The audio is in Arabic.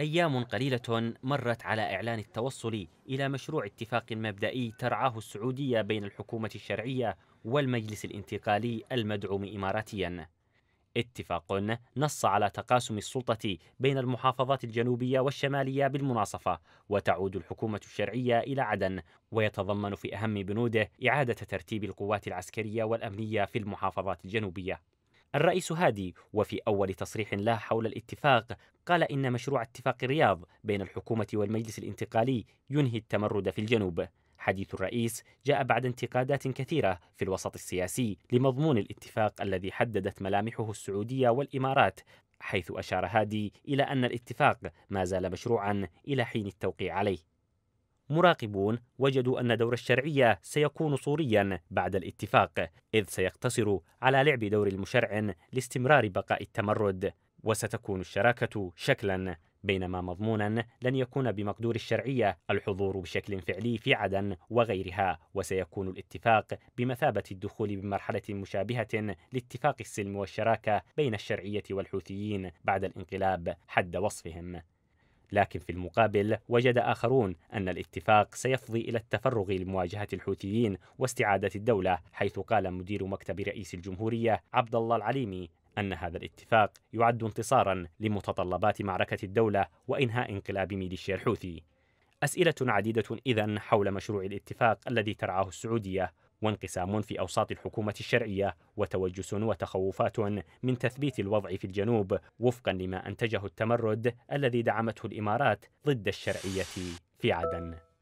أيام قليلة مرت على إعلان التوصل إلى مشروع اتفاق مبدئي ترعاه السعودية بين الحكومة الشرعية والمجلس الانتقالي المدعوم إماراتياً. اتفاق نص على تقاسم السلطة بين المحافظات الجنوبية والشمالية بالمناصفة، وتعود الحكومة الشرعية إلى عدن، ويتضمن في أهم بنوده إعادة ترتيب القوات العسكرية والأمنية في المحافظات الجنوبية. الرئيس هادي وفي أول تصريح له حول الاتفاق قال إن مشروع اتفاق الرياض بين الحكومة والمجلس الانتقالي ينهي التمرد في الجنوب حديث الرئيس جاء بعد انتقادات كثيرة في الوسط السياسي لمضمون الاتفاق الذي حددت ملامحه السعودية والإمارات حيث أشار هادي إلى أن الاتفاق ما زال مشروعا إلى حين التوقيع عليه مراقبون وجدوا أن دور الشرعية سيكون صوريا بعد الاتفاق إذ سيقتصر على لعب دور المشرع لاستمرار بقاء التمرد وستكون الشراكة شكلا بينما مضمونا لن يكون بمقدور الشرعية الحضور بشكل فعلي في عدن وغيرها وسيكون الاتفاق بمثابة الدخول بمرحلة مشابهة لاتفاق السلم والشراكة بين الشرعية والحوثيين بعد الانقلاب حد وصفهم لكن في المقابل وجد آخرون أن الاتفاق سيفضي إلى التفرغ لمواجهة الحوثيين واستعادة الدولة حيث قال مدير مكتب رئيس الجمهورية عبد الله العليمي أن هذا الاتفاق يعد انتصارا لمتطلبات معركة الدولة وإنهاء انقلاب ميليشيا الحوثي أسئلة عديدة إذا حول مشروع الاتفاق الذي ترعاه السعودية وانقسام في أوساط الحكومة الشرعية وتوجس وتخوفات من تثبيت الوضع في الجنوب وفقا لما أنتجه التمرد الذي دعمته الإمارات ضد الشرعية في عدن